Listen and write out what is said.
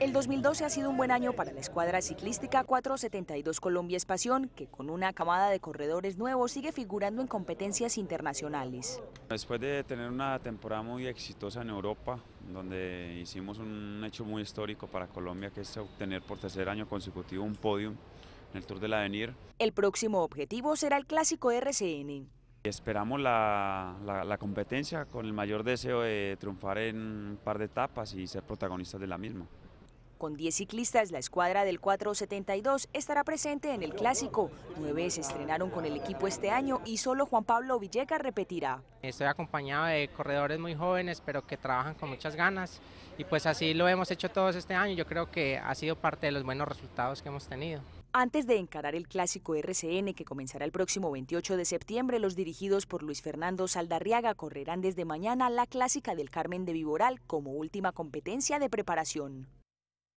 El 2012 ha sido un buen año para la escuadra ciclística 472 Colombia Espación, que con una camada de corredores nuevos sigue figurando en competencias internacionales. Después de tener una temporada muy exitosa en Europa, donde hicimos un hecho muy histórico para Colombia, que es obtener por tercer año consecutivo un podium en el Tour del Avenir. El próximo objetivo será el clásico RCN. Esperamos la, competencia con el mayor deseo de triunfar en un par de etapas y ser protagonistas de la misma. Con 10 ciclistas, la escuadra del 472 estará presente en el clásico. Nueve se estrenaron con el equipo este año y solo Juan Pablo Villegas repetirá. Estoy acompañado de corredores muy jóvenes, pero que trabajan con muchas ganas y pues así lo hemos hecho todos este año. Yo creo que ha sido parte de los buenos resultados que hemos tenido. Antes de encarar el clásico RCN que comenzará el próximo 28 de septiembre, los dirigidos por Luis Fernando Saldarriaga correrán desde mañana la clásica del Carmen de Viboral como última competencia de preparación.